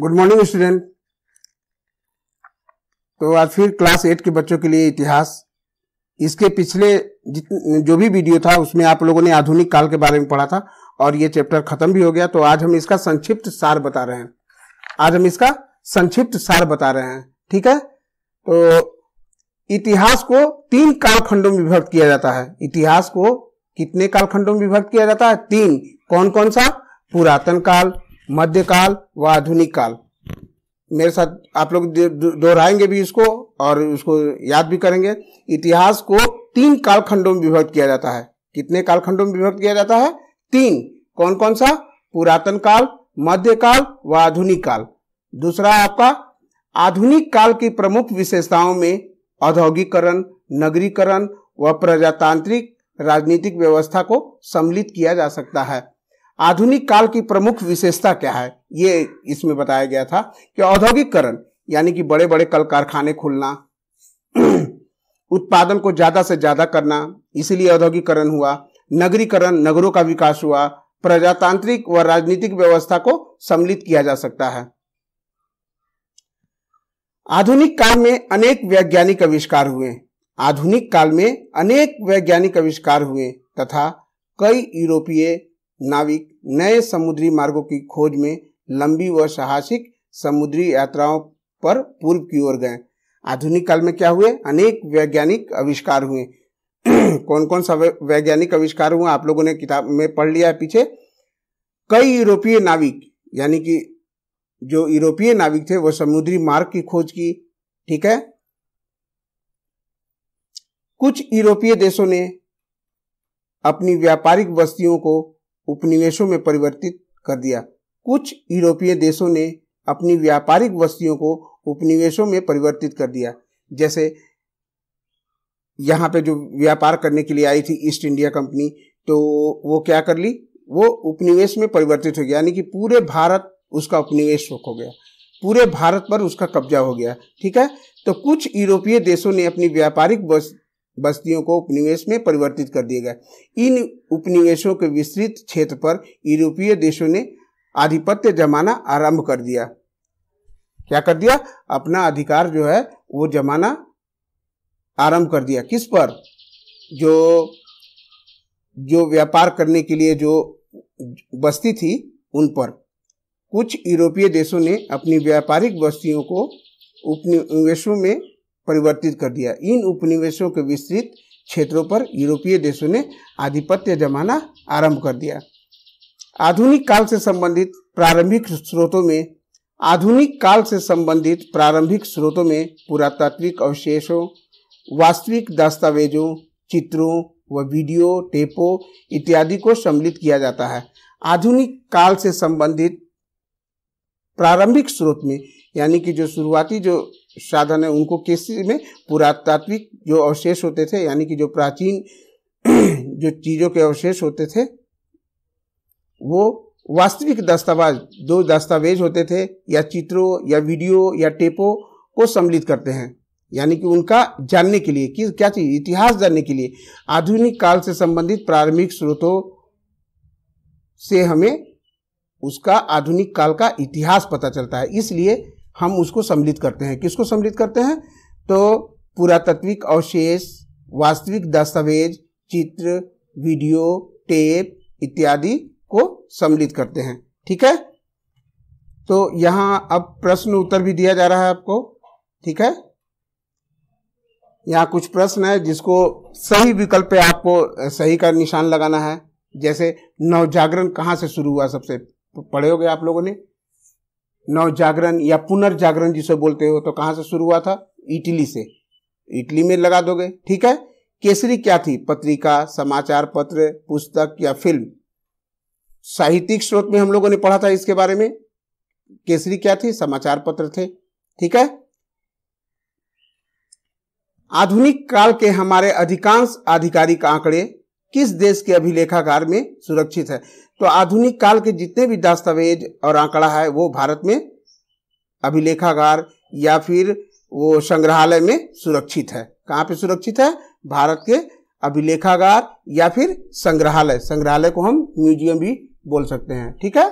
good morning student तो आज फिर क्लास एट के बच्चों के लिए इतिहास इसके पिछले जितने जो भी वीडियो था उसमें आप लोगों ने आधुनिक काल के बारे में पढ़ा था और ये चैप्टर खत्म भी हो गया तो आज हम इसका संक्षिप्त सार बता रहे हैं आज हम इसका संक्षिप्त सार बता रहे हैं ठीक है तो इतिहास को तीन कालखंडों में विभक्त किया जाता है इतिहास को कितने कालखंडों में विभक्त किया जाता है तीन कौन कौन सा पुरातन काल मध्यकाल व आधुनिक काल मेरे साथ आप लोग दोहराएंगे भी इसको और उसको याद भी करेंगे इतिहास को तीन कालखंडों में विभक्त किया जाता है कितने कालखंडों में विभक्त किया जाता है तीन कौन कौन सा पुरातन काल मध्यकाल व आधुनिक काल दूसरा आपका आधुनिक काल की प्रमुख विशेषताओं में औद्योगिकरण नगरीकरण व प्रजातांत्रिक राजनीतिक व्यवस्था को सम्मिलित किया जा सकता है आधुनिक काल की प्रमुख विशेषता क्या है ये इसमें बताया गया था कि औद्योगिकरण यानी कि बड़े बड़े कल कारखाने खुलना उत्पादन को ज़्यादा से ज़्यादा करना इसीलिए औद्योगिकरण हुआ नगरीकरण नगरों का विकास हुआ प्रजातांत्रिक व राजनीतिक व्यवस्था को सम्मिलित किया जा सकता है आधुनिक काल में अनेक वैज्ञानिक आविष्कार हुए आधुनिक काल में अनेक वैज्ञानिक आविष्कार हुए तथा कई यूरोपीय नाविक नए समुद्री मार्गों की खोज में लंबी व साहसिक समुद्री यात्राओं पर पूर्व की ओर गए आधुनिक काल में क्या हुए अनेक वैज्ञानिक आविष्कार हुए कौन कौन सा वैज्ञानिक आविष्कार हुआ आप लोगों ने किताब में पढ़ लिया है पीछे कई यूरोपीय नाविक यानी कि जो यूरोपीय नाविक थे वह समुद्री मार्ग की खोज की ठीक है कुछ यूरोपीय देशों ने अपनी व्यापारिक बस्तियों को उपनिवेशों में परिवर्तित कर दिया कुछ यूरोपीय देशों ने अपनी व्यापारिक बस्तियों को उपनिवेशों में परिवर्तित कर दिया जैसे यहाँ पे जो व्यापार करने के लिए आई थी ईस्ट इंडिया कंपनी तो वो क्या कर ली वो उपनिवेश में परिवर्तित हो गया यानी कि पूरे भारत उसका उपनिवेश हो गया पूरे भारत पर उसका कब्जा हो गया ठीक है तो कुछ यूरोपीय देशों ने अपनी व्यापारिक बस्तियों को उपनिवेश में परिवर्तित कर दिया गया इन उपनिवेशों के विस्तृत क्षेत्र पर यूरोपीय देशों ने आधिपत्य जमाना आरंभ कर दिया क्या कर दिया अपना अधिकार जो है वो जमाना आरंभ कर दिया किस पर जो जो व्यापार करने के लिए जो बस्ती थी उन पर कुछ यूरोपीय देशों ने अपनी व्यापारिक बस्तियों को उपनिवेशों में परिवर्तित कर दिया इन उपनिवेशों के विस्तृत क्षेत्रों पर यूरोपीय देशों ने आधिपत्य जमाना आरंभ कर दिया आधुनिक काल से संबंधित प्रारंभिक स्रोतों में आधुनिक काल से संबंधित प्रारंभिक स्रोतों में पुरातात्विक अवशेषों वास्तविक दस्तावेजों चित्रों व वीडियो टेपो इत्यादि को सम्मिलित किया जाता है आधुनिक काल से संबंधित प्रारंभिक स्रोत में यानी कि जो शुरुआती जो साधन है उनको कैसे में पुरातात्विक जो अवशेष होते थे यानी कि जो प्राचीन जो चीज़ों के अवशेष होते थे वो वास्तविक दस्तावेज दो दस्तावेज होते थे या चित्रों या वीडियो या टेपो को सम्मिलित करते हैं यानी कि उनका जानने के लिए कि क्या चीज़ इतिहास जानने के लिए आधुनिक काल से संबंधित प्रारंभिक स्रोतों से हमें उसका आधुनिक काल का इतिहास पता चलता है इसलिए हम उसको सम्मिलित करते हैं किसको सम्मिलित करते हैं तो पुरातत्विक अवशेष वास्तविक दस्तावेज चित्र वीडियो टेप इत्यादि को सम्मिलित करते हैं ठीक है तो यहां अब प्रश्न उत्तर भी दिया जा रहा है आपको ठीक है यहां कुछ प्रश्न है जिसको सही विकल्प पे आपको सही का निशान लगाना है जैसे नवजागरण कहां से शुरू हुआ सबसे पढ़े होगे आप लोगों ने नवजागरण या पुनर्जागरण जिसे बोलते हो तो कहाँ से शुरू हुआ था इटली से इटली में लगा दोगे ठीक है केसरी क्या थी पत्रिका समाचार पत्र पुस्तक या फिल्म साहित्यिक स्रोत में हम लोगों ने पढ़ा था इसके बारे में केसरी क्या थी समाचार पत्र थे ठीक है आधुनिक काल के हमारे अधिकांश आधिकारिक आंकड़े किस देश के अभिलेखागार में सुरक्षित है तो आधुनिक काल के जितने भी दस्तावेज और आंकड़ा है वो भारत में अभिलेखागार या फिर वो संग्रहालय में सुरक्षित है कहाँ पे सुरक्षित है भारत के अभिलेखागार या फिर संग्रहालय संग्रहालय को हम म्यूजियम भी बोल सकते हैं ठीक है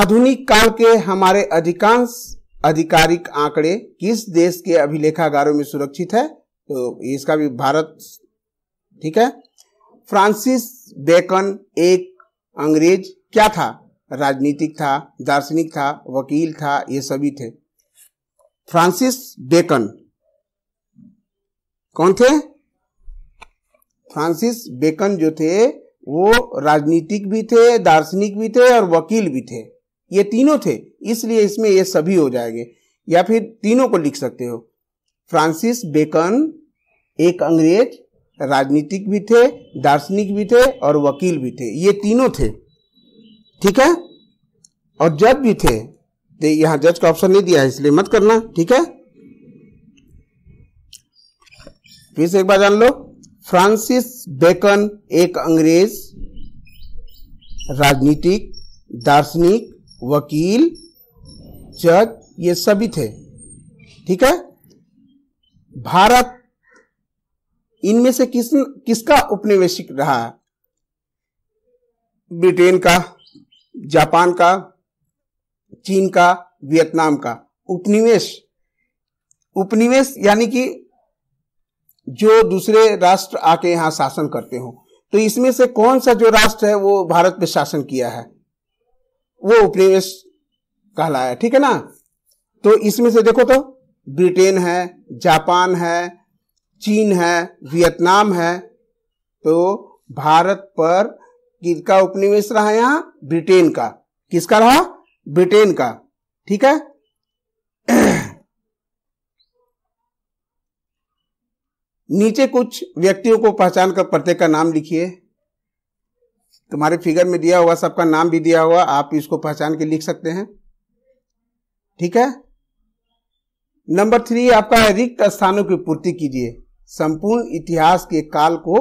आधुनिक काल के हमारे अधिकांश आधिकारिक आंकड़े किस देश के अभिलेखागारों में सुरक्षित है तो इसका भी भारत ठीक है फ्रांसिस बेकन एक अंग्रेज क्या था राजनीतिक था दार्शनिक था वकील था ये सभी थे फ्रांसिस बेकन कौन थे फ्रांसिस बेकन जो थे वो राजनीतिक भी थे दार्शनिक भी थे और वकील भी थे ये तीनों थे इसलिए इसमें ये सभी हो जाएंगे या फिर तीनों को लिख सकते हो फ्रांसिस बेकन एक अंग्रेज राजनीतिक भी थे दार्शनिक भी थे और वकील भी थे ये तीनों थे ठीक है और जज भी थे तो यहाँ जज का ऑप्शन नहीं दिया है इसलिए मत करना ठीक है फिर से एक बार जान लो फ्रांसिस बेकन एक अंग्रेज राजनीतिक दार्शनिक वकील जज ये सभी थे ठीक है भारत इनमें से किस किसका उपनिवेशिक रहा है ब्रिटेन का जापान का चीन का वियतनाम का उपनिवेश उपनिवेश यानी कि जो दूसरे राष्ट्र आके यहां शासन करते हो तो इसमें से कौन सा जो राष्ट्र है वो भारत पे शासन किया है वो उपनिवेश कहलाया ठीक है ना तो इसमें से देखो तो ब्रिटेन है जापान है चीन है वियतनाम है तो भारत पर किसका उपनिवेश रहा यहां ब्रिटेन का किसका रहा ब्रिटेन का ठीक है नीचे कुछ व्यक्तियों को पहचान कर प्रत्येक का नाम लिखिए तुम्हारे फिगर में दिया हुआ सबका नाम भी दिया हुआ आप इसको पहचान के लिख सकते हैं ठीक है नंबर थ्री आपका है रिक्त स्थानों की पूर्ति कीजिए संपूर्ण इतिहास के काल को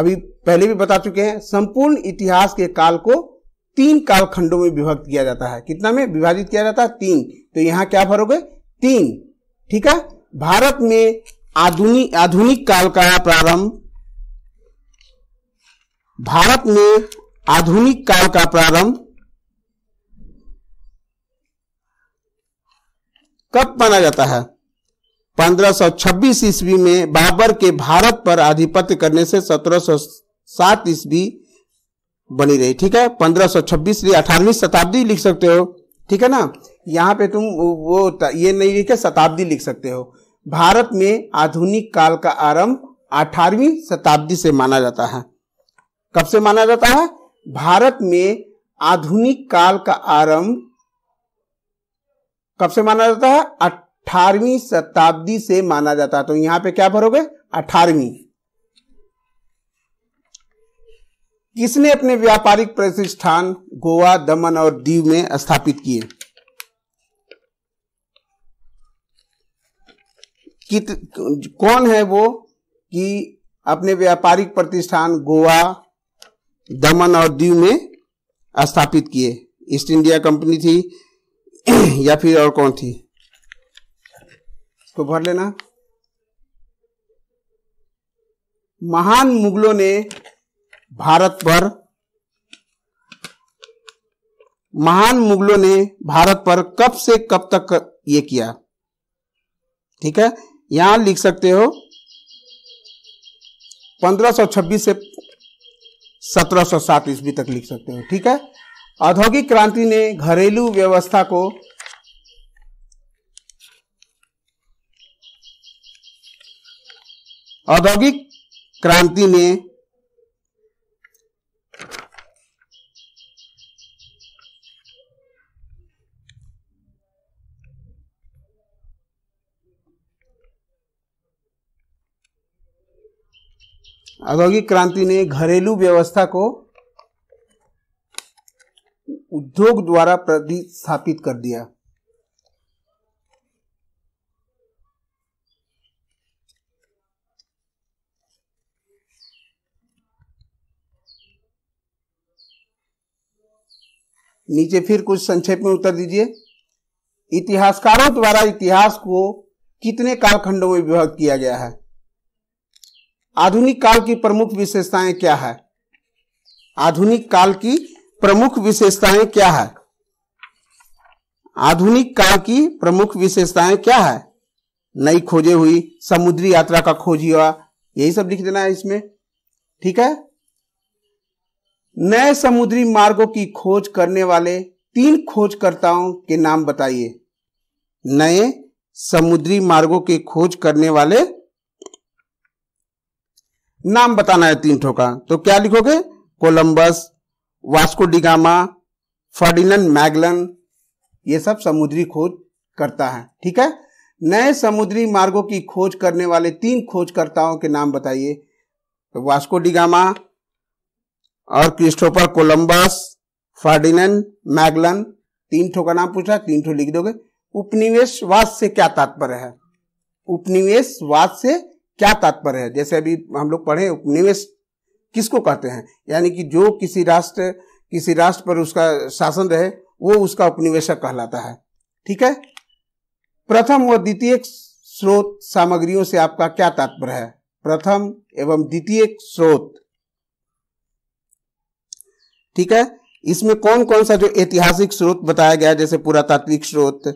अभी पहले भी बता चुके हैं संपूर्ण इतिहास के काल को तीन कालखंडों में विभक्त किया जाता है कितना में विभाजित किया जाता है तीन तो यहां क्या भरोगे तीन ठीक है भारत में आधुनिक आधुनिक काल का प्रारंभ भारत में आधुनिक काल का प्रारंभ कब माना जाता है 1526 ईस्वी में बाबर के भारत पर आधिपत्य करने से 1707 ईस्वी बनी रही ठीक है 1526 छब्बीस अठारहवीं शताब्दी लिख सकते हो ठीक है ना यहाँ पे तुम वो ये नहीं लिखे शताब्दी लिख सकते हो भारत में आधुनिक काल का आरंभ अठारहवीं शताब्दी से माना जाता है कब से माना जाता है भारत में आधुनिक काल का आरंभ कब से माना जाता है अठारहवीं शताब्दी से माना जाता है तो यहां पे क्या भरोगे अठारहवीं किसने अपने व्यापारिक प्रतिष्ठान गोवा दमन और दीव में स्थापित किए कित कौन है वो कि अपने व्यापारिक प्रतिष्ठान गोवा दमन और दीव में स्थापित किए ईस्ट इंडिया कंपनी थी या फिर और कौन थी इसको भर लेना महान मुगलों ने भारत पर महान मुगलों ने भारत पर कब से कब तक ये किया ठीक है यहां लिख सकते हो 1526 से 1707 ईस्वी तक लिख सकते हो ठीक है औद्योगिक क्रांति ने घरेलू व्यवस्था को औद्योगिक क्रांति में औद्योगिक क्रांति ने घरेलू व्यवस्था को उद्योग द्वारा प्रतिस्थापित कर दिया नीचे फिर कुछ संक्षेप में उत्तर दीजिए इतिहासकारों द्वारा इतिहास को कितने कालखंडों में विभक्त किया गया है आधुनिक काल की प्रमुख विशेषताएं क्या है आधुनिक काल की प्रमुख विशेषताएं क्या है आधुनिक काल की प्रमुख विशेषताएं क्या है नई खोजे हुई समुद्री यात्रा का खोज हुआ यही सब लिख देना है इसमें ठीक है नए समुद्री मार्गों की खोज करने वाले तीन खोजकर्ताओं के नाम बताइए नए समुद्री मार्गों की खोज करने वाले नाम बताना है तीन ठोका तो क्या लिखोगे Columbus Vasco da Gama Ferdinand Magellan ये सब समुद्री खोज करता है ठीक है नए समुद्री मार्गों की खोज करने वाले तीन खोजकर्ताओं के नाम बताइए तो वास्को डिगामा और क्रिस्टोफर कोलंबस फर्डिनेंड मैगलन तीन ठो का नाम पूछा तीन ठो लिख दोगे उपनिवेशवाद से क्या तात्पर्य है उपनिवेशवाद से क्या तात्पर्य है जैसे अभी हम लोग पढ़े उपनिवेश किसको कहते हैं यानी कि जो किसी राष्ट्र किसी राष्ट्र पर उसका शासन रहे वो उसका उपनिवेशक कहलाता है ठीक है प्रथम व द्वितीय स्रोत सामग्रियों से आपका क्या तात्पर्य है प्रथम एवं द्वितीय स्रोत ठीक है इसमें कौन कौन सा जो ऐतिहासिक स्रोत बताया गया जैसे पुरातात्विक स्रोत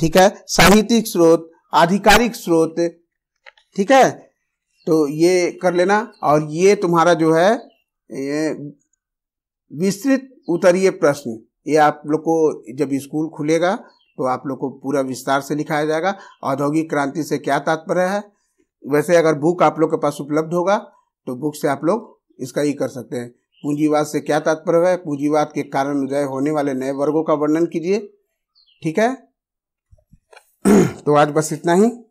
ठीक है साहित्यिक स्रोत आधिकारिक स्रोत ठीक है तो ये कर लेना और ये तुम्हारा जो है विस्तृत उत्तरीय प्रश्न ये आप लोग को जब स्कूल खुलेगा तो आप लोग को पूरा विस्तार से लिखाया जाएगा औद्योगिक क्रांति से क्या तात्पर्य है वैसे अगर बुक आप लोग के पास उपलब्ध होगा तो बुक से आप लोग इसका ये कर सकते हैं पूंजीवाद से क्या तात्पर्य है पूंजीवाद के कारण उदय होने वाले नए वर्गों का वर्णन कीजिए ठीक है तो आज बस इतना ही